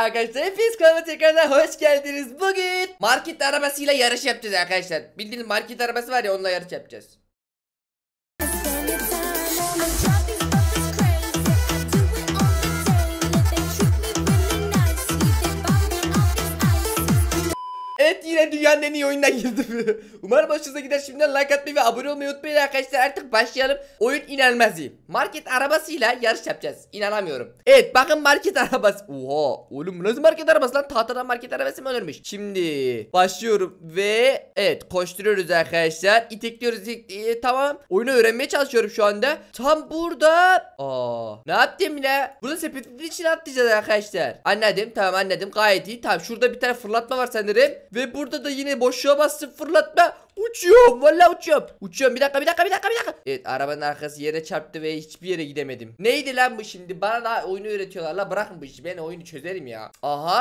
Arkadaşlar hepiniz kanalıma tekrardan hoş geldiniz. Bugün market arabasıyla yarış yapacağız arkadaşlar. Bildiğiniz market arabası var ya onunla yarış yapacağız. Evet yine dünyanın en iyi oyununa girdim. Umarım hoşunuza gider. Şimdiden like atmayı ve abone olmayı unutmayın arkadaşlar. Artık başlayalım. Oyun inanılmaz iyi. Market arabasıyla yarış yapacağız. İnanamıyorum. Evet bakın market arabası. Oha oğlum bu nasıl market arabası lan? Tahtadan market arabası mı ölürmüş? Şimdi başlıyorum ve evet koşturuyoruz arkadaşlar. İtekliyoruz. İtek... E, tamam. Oyunu öğrenmeye çalışıyorum şu anda. Tam burada. Aa, ne yaptım ya? Bunu sepetin içine atlayacağız arkadaşlar. Anladım tamam anladım gayet iyi. Tamam şurada bir tane fırlatma var sanırım. Ve ve burada da yine boşluğa bastım fırlatma. Uçuyorum valla uçuyorum. Uçuyorum bir dakika bir dakika bir dakika bir dakika. Evet arabanın arkası yere çarptı ve hiçbir yere gidemedim. Neydi lan bu şimdi? Bana da oyunu öğretiyorlar la bırakın bu işi. Ben oyunu çözerim ya. Aha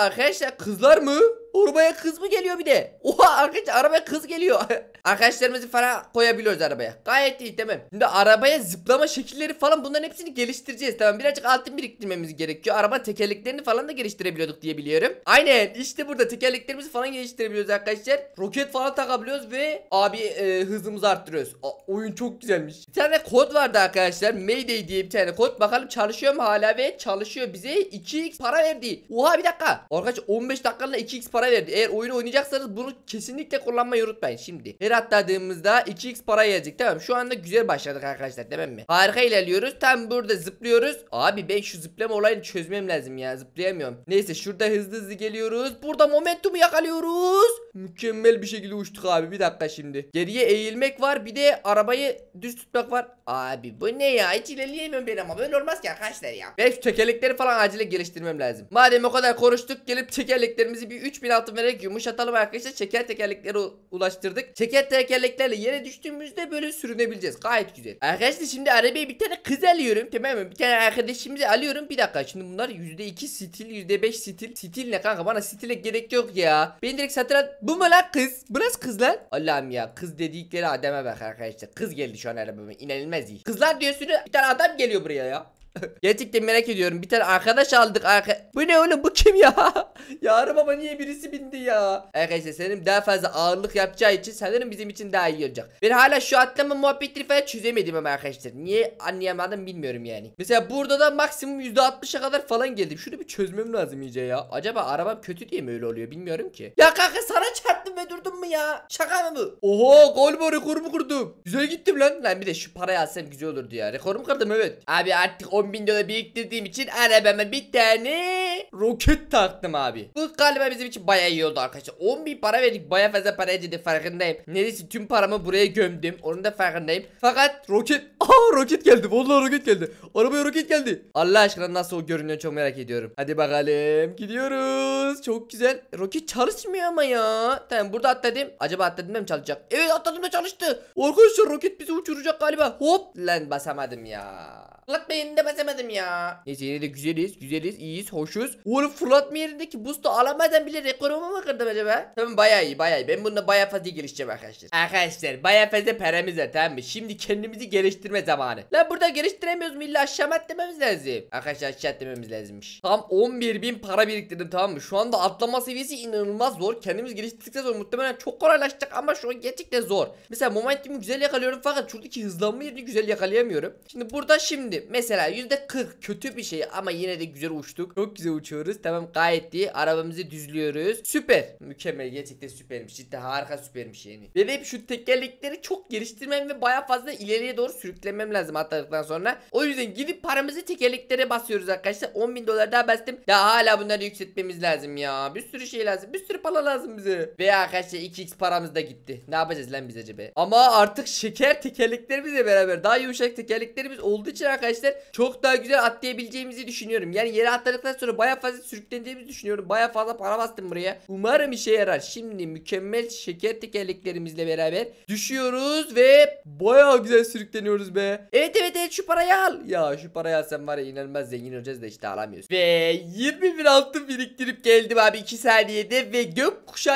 arkadaşlar kızlar mı? Arabaya kız mı geliyor bir de? Oha arkadaşlar arabaya kız geliyor. Arkadaşlarımızı falan koyabiliyoruz arabaya. Gayet iyi tamam. Şimdi arabaya zıplama şekilleri falan bunların hepsini geliştireceğiz tamam. Birazcık altın biriktirmemiz gerekiyor. Araba tekerleklerini falan da geliştirebiliyorduk diye biliyorum. Aynen işte burada tekerleklerimizi falan geliştirebiliyoruz arkadaşlar. Roket falan takabiliyoruz ve abi e, hızımızı arttırıyoruz. A, oyun çok güzelmiş. Bir tane kod vardı arkadaşlar. Mayday diye bir tane kod. Bakalım çalışıyor mu hala ve çalışıyor. Bize 2x para verdi. Oha bir dakika. Arkadaşlar 15 dakikada 2x para para verdi. Eğer oyunu oynayacaksanız bunu kesinlikle kullanmayı unutmayın şimdi. Her atladığımızda 2x para gelecek tamam. Şu anda güzel başladık arkadaşlar tamam mi? Harika ilerliyoruz. Tam burada zıplıyoruz. Abi ben şu zıplama olayını çözmem lazım ya. Zıplayamıyorum. Neyse şurada hızlı hızlı geliyoruz. Burada momentumu yakalıyoruz. Mükemmel bir şekilde uçtuk abi. Bir dakika şimdi. Geriye eğilmek var. Bir de arabayı düz tutmak var. Abi bu ne ya? Hiç ilerleyemiyorum ben ama. Böyle olmaz ki arkadaşlar ya. Ben şu tekerlekleri falan acile geliştirmem lazım. Madem o kadar konuştuk gelip tekerleklerimizi bir 3000 altın vererek yumuşatalım arkadaşlar. Çeker tekerleklere ulaştırdık. Çeker tekerleklerle yere düştüğümüzde böyle sürünebileceğiz. Gayet güzel. Arkadaşlar şimdi arabaya bir tane kız alıyorum. Tamam mı? Bir tane arkadaşımızı alıyorum. Bir dakika şimdi bunlar %2 stil %5 stil. Stil ne kanka? Bana stile gerek yok ya. Ben direkt satın al. Bu mu lan kız? Bu nasıl kız lan? Allah'ım ya. Kız dedikleri ademe bak arkadaşlar. Kız geldi şu an arabama. İnanılmaz iyi. Kızlar diyorsun bir tane adam geliyor buraya ya. Gerçekten merak ediyorum. Bir tane arkadaş aldık. Arka... Bu ne oğlum bu kim ya? Yarım ama niye birisi bindi ya? Arkadaşlar senin daha fazla ağırlık yapacağı için sanırım bizim için daha iyi olacak. Ben hala şu atlama muhabbetleri falan çözemedim ama arkadaşlar. Niye anlayamadım bilmiyorum yani. Mesela burada da maksimum %60'a kadar falan geldim. Şunu bir çözmem lazım iyice ya. Acaba arabam kötü diye mi öyle oluyor bilmiyorum ki. Ya kanka sana çarptım ve durdum mu ya? Şaka mı bu? Oho gol bu rekorumu kurdum. Güzel gittim lan. Lan bir de şu parayı alsam güzel olurdu ya. Rekorumu kırdım evet. Abi artık o 10 bin dolar biriktirdiğim için arabama bir tane roket taktım abi. Bu galiba bizim için bayağı iyi oldu arkadaşlar. 10 bin para verdik bayağı fazla para edildi farkındayım. Neredeyse tüm paramı buraya gömdüm. Onun da farkındayım. Fakat roket... Aa roket geldi. Vallahi roket geldi. Arabaya roket geldi. Allah aşkına nasıl o görünüyor çok merak ediyorum. Hadi bakalım. Gidiyoruz. Çok güzel. Roket çalışmıyor ama ya. Tamam burada atladım. Acaba atladım mı çalışacak? Evet atladım da çalıştı. Arkadaşlar roket bizi uçuracak galiba. Hop lan basamadım ya. Fırlatmayın de bas benzemedim ya. Neyse yine de güzeliz, güzeliz, iyiyiz, hoşuz. Oğlum fırlatma yerindeki boostu alamadan bile rekorumu mu kırdım acaba? Tamam bayağı iyi bayağı iyi. Ben bununla bayağı fazla gelişeceğim arkadaşlar. Arkadaşlar bayağı fazla paramız var tamam mı? Şimdi kendimizi geliştirme zamanı. Lan burada geliştiremiyoruz mu illa aşağı dememiz lazım. Arkadaşlar aşağı dememiz lazımmış. Tam 11 bin para biriktirdim tamam mı? Şu anda atlama seviyesi inanılmaz zor. Kendimiz geliştirdikten sonra muhtemelen çok kolaylaşacak ama şu an gerçekten zor. Mesela momentimi güzel yakalıyorum fakat şuradaki hızlanma yerini güzel yakalayamıyorum. Şimdi burada şimdi mesela %40 kötü bir şey ama yine de güzel uçtuk. Çok güzel uçuyoruz. Tamam gayet iyi. Arabamızı düzlüyoruz. Süper. Mükemmel. Gerçekten süpermiş. Cidden harika süpermiş yani. Ve hep şu tekerlekleri çok geliştirmem ve baya fazla ileriye doğru sürüklemem lazım atladıktan sonra. O yüzden gidip paramızı tekerleklere basıyoruz arkadaşlar. 10 bin dolar daha bastım. ya hala bunları yükseltmemiz lazım ya. Bir sürü şey lazım. Bir sürü para lazım bize. Ve arkadaşlar 2x paramız da gitti. Ne yapacağız lan biz acaba? Ama artık şeker tekerleklerimizle beraber daha yumuşak tekerleklerimiz olduğu için arkadaşlar çok daha güzel atlayabileceğimizi düşünüyorum. Yani yere atladıktan sonra baya fazla sürükleneceğimizi düşünüyorum. Baya fazla para bastım buraya. Umarım işe yarar. Şimdi mükemmel şeker tekerleklerimizle beraber düşüyoruz ve baya güzel sürükleniyoruz be. Evet evet evet şu parayı al. Ya şu parayı alsam var ya inanılmaz zengin olacağız da işte alamıyoruz. Ve 20 bin altın biriktirip geldim abi 2 saniyede ve gök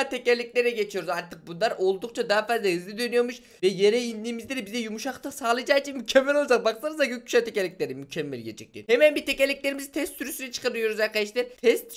tekerleklere geçiyoruz. Artık bunlar oldukça daha fazla hızlı dönüyormuş ve yere indiğimizde de bize yumuşakta sağlayacağı için mükemmel olacak. Baksanıza gökkuşağı tekerlekleri mükemmel mükemmel gerçekten. Hemen bir tekerleklerimizi test sürüsüne çıkarıyoruz arkadaşlar. Test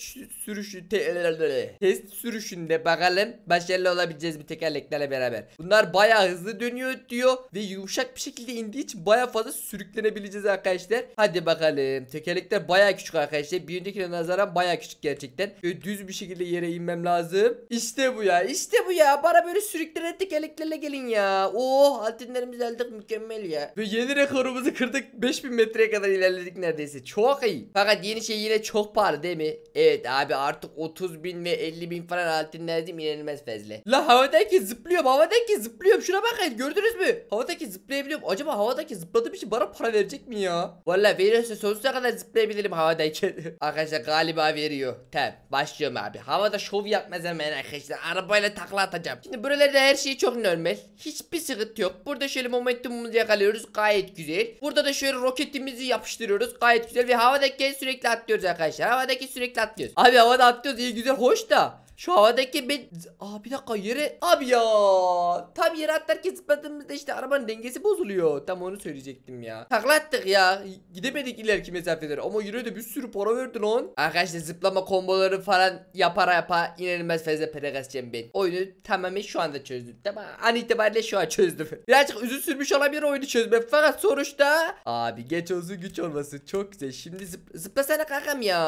sürüşü te test sürüşünde bakalım başarılı olabileceğiz mi tekerleklerle beraber. Bunlar baya hızlı dönüyor diyor ve yumuşak bir şekilde indiği için baya fazla sürüklenebileceğiz arkadaşlar. Hadi bakalım. Tekerlekler baya küçük arkadaşlar. Bir öncekine nazaran baya küçük gerçekten. Böyle düz bir şekilde yere inmem lazım. İşte bu ya. İşte bu ya. Bana böyle sürüklenen tekerleklerle gelin ya. Oh altınlarımızı aldık mükemmel ya. Ve yeni rekorumuzu kırdık. 5000 metreye kadar ilerledik neredeyse. Çok iyi. Fakat yeni şey yine çok pahalı değil mi? Evet abi artık 30 bin ve 50 bin falan altın lazım inanılmaz fazla. La havadaki zıplıyorum havadaki zıplıyorum şuna bakın gördünüz mü? Havadaki zıplayabiliyorum. Acaba havadaki zıpladığım için bana para verecek mi ya? Valla verirse sonsuza kadar zıplayabilirim havadayken. arkadaşlar galiba veriyor. Tamam başlıyorum abi. Havada şov yapmaz hemen arkadaşlar. Arabayla takla atacağım. Şimdi buralarda her şey çok normal. Hiçbir sıkıntı yok. Burada şöyle momentumumuzu yakalıyoruz. Gayet güzel. Burada da şöyle roketimizi yap yapıştırıyoruz. Gayet güzel ve havadaki sürekli atlıyoruz arkadaşlar. Havadaki sürekli atlıyoruz. Abi havada atlıyoruz iyi güzel hoş da. Şu havadaki ben... Aa bir dakika yere... Abi ya... Abi yere atlarken zıpladığımızda işte arabanın dengesi bozuluyor. Tam onu söyleyecektim ya. Taklattık ya. Gidemedik ileriki mesafeleri Ama yürüye bir sürü para verdi lan. Arkadaşlar zıplama komboları falan yapara yapa inanılmaz fazla para kasacağım ben. Oyunu tamamen şu anda çözdüm. Tamam. An itibariyle şu an çözdüm. Birazcık üzü sürmüş olabilir oyunu çözmek. Fakat sonuçta abi geç olsun güç olmasın. Çok güzel. Şimdi zıp zıplasana kankam ya.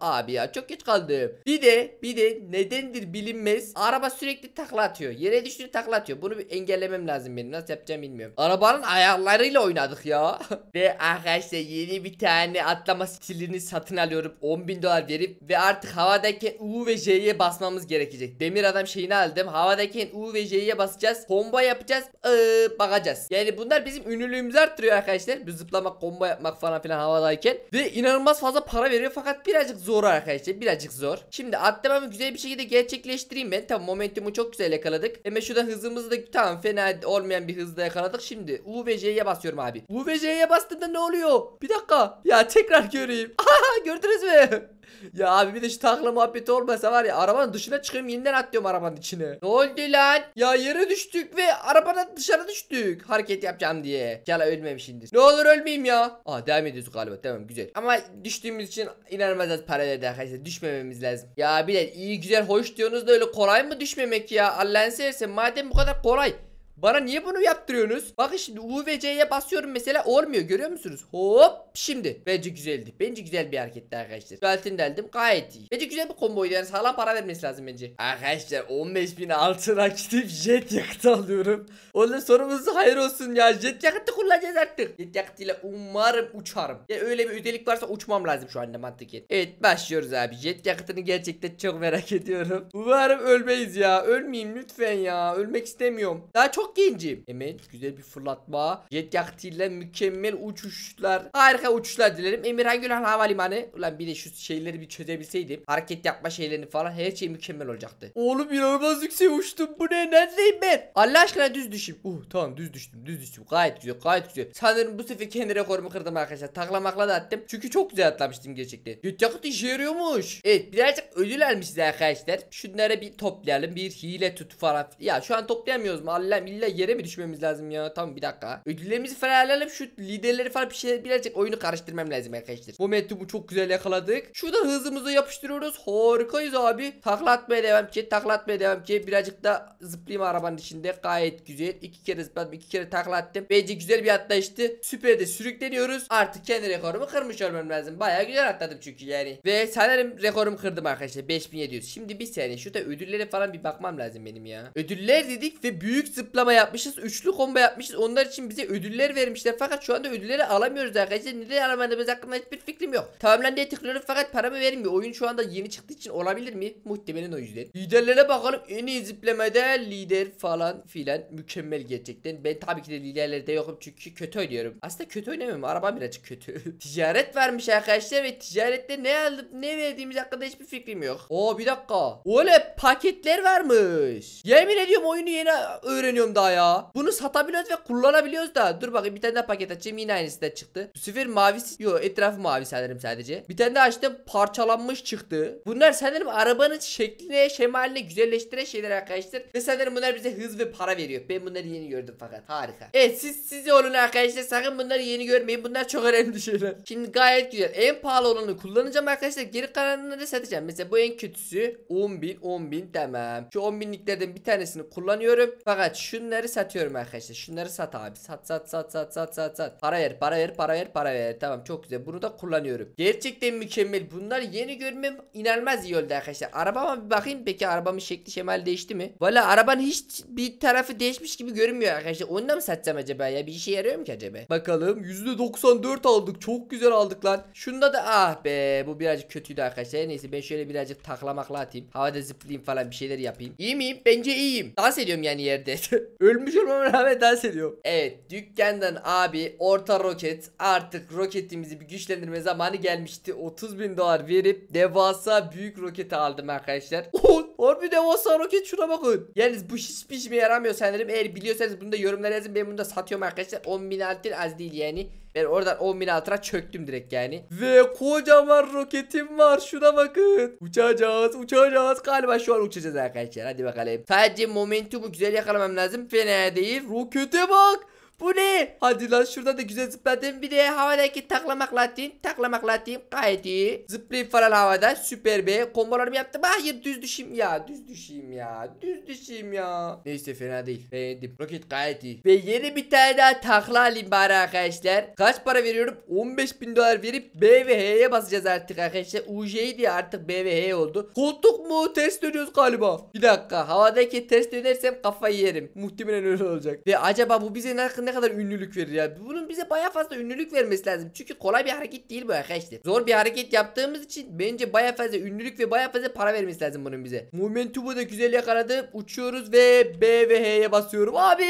Abi ya çok geç kaldım. Bir de bir de nedendir bilinmez. Araba sürekli takla atıyor. Yere düştüğünü takla atıyor. Bunu bunu engellemem lazım benim. Nasıl yapacağım bilmiyorum. Arabanın ayarlarıyla oynadık ya. ve arkadaşlar yeni bir tane atlama stilini satın alıyorum. 10.000 dolar verip ve artık havadaki U ve J'ye basmamız gerekecek. Demir adam şeyini aldım. Havadaki U ve J'ye basacağız. Combo yapacağız. Ee, bakacağız. Yani bunlar bizim ünlülüğümüzü arttırıyor arkadaşlar. Bir zıplamak, combo yapmak falan filan havadayken. Ve inanılmaz fazla para veriyor fakat birazcık zor arkadaşlar. Birazcık zor. Şimdi atlamamı güzel bir şekilde gerçekleştireyim ben. Tamam momentumu çok güzel yakaladık. Hemen şuradan hızımızı da Tamam fena olmayan bir hızda yakaladık. Şimdi U ve J'ye basıyorum abi. U ve J'ye bastığında ne oluyor? Bir dakika. Ya tekrar göreyim. Aha gördünüz mü? Ya abi bir de şu takla muhabbeti olmasa var ya arabanın dışına çıkayım yeniden atlıyorum arabanın içine. Ne oldu lan? Ya yere düştük ve arabanın dışarı düştük. Hareket yapacağım diye. Yala ölmemişindir. Ne olur ölmeyeyim ya. Aa devam ediyoruz galiba tamam güzel. Ama düştüğümüz için inanılmaz az para verdi arkadaşlar. Düşmememiz lazım. Ya bir de iyi güzel hoş diyorsunuz da öyle kolay mı düşmemek ya? Allah'ın seversen madem bu kadar kolay. Bana niye bunu yaptırıyorsunuz? Bakın şimdi UVC'ye basıyorum mesela olmuyor görüyor musunuz? Hop şimdi. Bence güzeldi. Bence güzel bir hareketti arkadaşlar. Altın deldim gayet iyi. Bence güzel bir komboydu yani sağlam para vermesi lazım bence. Arkadaşlar 15.000 altına gidip jet yakıtı alıyorum. Onun sorumuzu hayır olsun ya. Jet yakıtı kullanacağız artık. Jet yakıtıyla umarım uçarım. Ya öyle bir ödelik varsa uçmam lazım şu anda mantıken. Evet başlıyoruz abi. Jet yakıtını gerçekten çok merak ediyorum. Umarım ölmeyiz ya. Ölmeyeyim lütfen ya. Ölmek istemiyorum. Daha çok çok gencim. Emir güzel bir fırlatma. Jet yakıtıyla mükemmel uçuşlar. Harika uçuşlar dilerim. Emirhan Gülhan Havalimanı. Ulan bir de şu şeyleri bir çözebilseydim. Hareket yapma şeylerini falan her şey mükemmel olacaktı. Oğlum inanılmaz yükseğe uçtum. Bu ne? Neredeyim ben? Allah aşkına düz düşeyim. Uh tamam düz düştüm. Düz düştüm. Gayet güzel. Gayet güzel. Sanırım bu sefer kendi rekorumu kırdım arkadaşlar. Taklamakla da attım. Çünkü çok güzel atlamıştım gerçekten. Jet yakıtı işe yarıyormuş. Evet birazcık ödül almışız arkadaşlar. Şunları bir toplayalım. Bir hile tut falan. Ya şu an toplayamıyoruz mu? Allah'ım illa yere mi düşmemiz lazım ya? Tamam bir dakika. Ödüllerimizi falan alalım. Şu liderleri falan bir şeyler birazcık oyunu karıştırmam lazım arkadaşlar. Momentum'u çok güzel yakaladık. Şurada hızımızı yapıştırıyoruz. Harikayız abi. Takla devam ki. Takla devam ki. Birazcık da zıplayayım arabanın içinde. Gayet güzel. İki kere zıpladım. iki kere taklattım Bence güzel bir atlayıştı. Süper de sürükleniyoruz. Artık kendi rekorumu kırmış olmam lazım. Baya güzel atladım çünkü yani. Ve sanırım rekorumu kırdım arkadaşlar. 5700. Şimdi bir saniye. Şurada ödüllere falan bir bakmam lazım benim ya. Ödüller dedik ve büyük zıplama açıklama yapmışız. Üçlü komba yapmışız. Onlar için bize ödüller vermişler. Fakat şu anda ödülleri alamıyoruz arkadaşlar. Neden alamadığımız hakkında hiçbir fikrim yok. Tamamen diye tıklıyorum fakat paramı vermiyor. Oyun şu anda yeni çıktığı için olabilir mi? Muhtemelen o yüzden. Liderlere bakalım. En iyi ziplemede lider falan filan. Mükemmel gerçekten. Ben tabii ki de liderlerde yokum çünkü kötü oynuyorum. Aslında kötü oynamıyorum. Arabam birazcık kötü. ticaret vermiş arkadaşlar ve ticarette ne aldım ne verdiğimiz hakkında hiçbir fikrim yok. Oo bir dakika. Öyle paketler varmış. Yemin ediyorum oyunu yeni öğreniyorum alıyorum daha ya. Bunu satabiliyoruz ve kullanabiliyoruz da. Dur bakayım bir tane daha paket açayım yine aynısı da çıktı. Lucifer mavisi. Yo etrafı mavi sanırım sadece. Bir tane daha açtım parçalanmış çıktı. Bunlar sanırım arabanın şekline şemaline güzelleştiren şeyler arkadaşlar. Ve sanırım bunlar bize hız ve para veriyor. Ben bunları yeni gördüm fakat harika. Evet siz siz olun arkadaşlar sakın bunları yeni görmeyin. Bunlar çok önemli şeyler. Şimdi gayet güzel. En pahalı olanı kullanacağım arkadaşlar. Geri kalanını da satacağım. Mesela bu en kötüsü 10 bin 10 bin tamam. Şu 10 binliklerden bir tanesini kullanıyorum. Fakat şu şunları satıyorum arkadaşlar. Şunları sat abi. Sat sat sat sat sat sat sat. Para ver para ver para ver para ver. Tamam çok güzel. Bunu da kullanıyorum. Gerçekten mükemmel. Bunlar yeni görmem inanılmaz iyi oldu arkadaşlar. Arabama bir bakayım. Peki arabamın şekli şemal değişti mi? Valla araban hiç bir tarafı değişmiş gibi görünmüyor arkadaşlar. Onu da mı satsam acaba ya? Bir işe yarıyor mu ki acaba? Bakalım. %94 aldık. Çok güzel aldık lan. Şunda da ah be. Bu birazcık kötüydü arkadaşlar. Neyse ben şöyle birazcık taklamakla atayım. Havada zıplayayım falan bir şeyler yapayım. İyi miyim? Bence iyiyim. Dans ediyorum yani yerde. Ölmüş olmama rağmen dans ediyor. Evet dükkandan abi orta roket artık roketimizi bir güçlendirme zamanı gelmişti. 30 bin dolar verip devasa büyük roketi aldım arkadaşlar. de devasa roket şuna bakın. Yalnız bu hiçbir işime yaramıyor sanırım. Eğer biliyorsanız bunu da yorumlara yazın. Ben bunu da satıyorum arkadaşlar. 10 bin altın az değil yani. Ben oradan 10 bin altına çöktüm direkt yani. Ve kocaman roketim var. Şuna bakın. Uçacağız uçacağız. Galiba şu an uçacağız arkadaşlar. Hadi bakalım. Sadece momentumu güzel yakalamam lazım. Fena değil. Rokete bak. Bu ne? Hadi lan şurada da güzel zıpladım. Bir de havadaki taklamak latin. Taklamak latin gayet iyi. Zıplayıp falan havada. Süper be. Kombolarımı yaptım. Hayır ah, düz düşeyim ya. Düz düşeyim ya. Düz düşeyim ya. Neyse fena değil. Beğendim. Roket gayet iyi. Ve yeni bir tane daha takla alayım bari arkadaşlar. Kaç para veriyorum? 15 bin dolar verip B ve H'ye basacağız artık arkadaşlar. UJ diye artık B ve H oldu. Koltuk mu? Ters dönüyoruz galiba. Bir dakika. Havadaki ters dönersem kafayı yerim. Muhtemelen öyle olacak. Ve acaba bu bize ne hakkında kadar ünlülük verir ya. Bunun bize baya fazla ünlülük vermesi lazım. Çünkü kolay bir hareket değil bu arkadaşlar. Zor bir hareket yaptığımız için bence baya fazla ünlülük ve baya fazla para vermesi lazım bunun bize. Momentum'u da güzel yakaladı. Uçuyoruz ve B ve H'ye basıyorum. Abi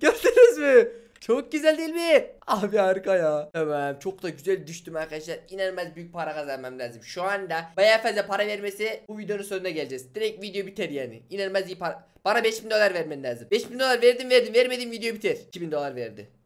gördünüz mü? Çok güzel değil mi? Abi harika ya. Evet çok da güzel düştüm arkadaşlar. İnanılmaz büyük para kazanmam lazım. Şu anda bayağı fazla para vermesi bu videonun sonuna geleceğiz. Direkt video biter yani. İnanılmaz iyi para. Bana 5000 dolar vermen lazım. 5000 dolar verdim verdim vermedim video biter. 2000 dolar verdi.